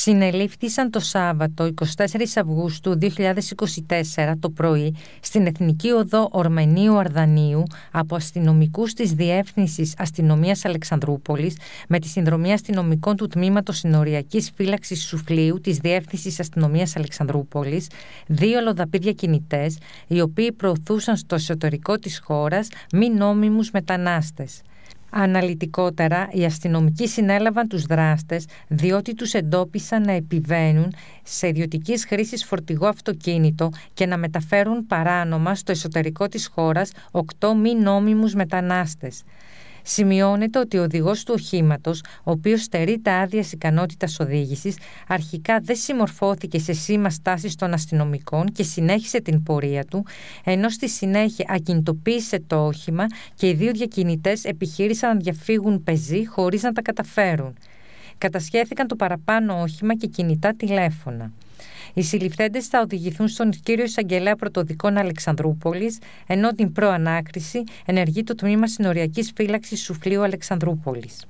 συνελήφθησαν το Σάββατο 24 Αυγούστου 2024 το πρωί στην Εθνική Οδό Ορμενίου Αρδανίου από αστυνομικούς της Διεύθυνσης Αστυνομίας Αλεξανδρούπολης με τη συνδρομή αστυνομικών του Τμήματος Συνοριακής Φύλαξης Σουφλίου της Διεύθυνσης Αστυνομίας Αλεξανδρούπολης δύο λοδαπίδια κινητές, οι οποίοι προωθούσαν στο εσωτερικό της χώρας μη νόμιμους μετανάστες. Αναλυτικότερα, οι αστυνομικοί συνέλαβαν τους δράστες διότι τους εντόπισαν να επιβαίνουν σε ιδιωτικής χρήσης φορτηγό αυτοκίνητο και να μεταφέρουν παράνομα στο εσωτερικό της χώρας οκτώ μη νόμιμους μετανάστες. Σημειώνεται ότι ο οδηγός του οχήματος, ο οποίος στερεί τα άδεια ικανότητας οδήγησης, αρχικά δεν συμμορφώθηκε σε σήμα στάσης των αστυνομικών και συνέχισε την πορεία του, ενώ στη συνέχεια ακινητοποίησε το όχημα και οι δύο διακινητές επιχείρησαν να διαφύγουν πεζή χωρίς να τα καταφέρουν. Κατασχέθηκαν το παραπάνω όχημα και κινητά τηλέφωνα. Οι συλληφθέντες θα οδηγηθούν στον κύριο Εισαγγελέα Πρωτοδικών Αλεξανδρούπολης, ενώ την προανάκριση ενεργεί το τμήμα συνοριακής φύλαξης Σουφλίου Αλεξανδρούπολης.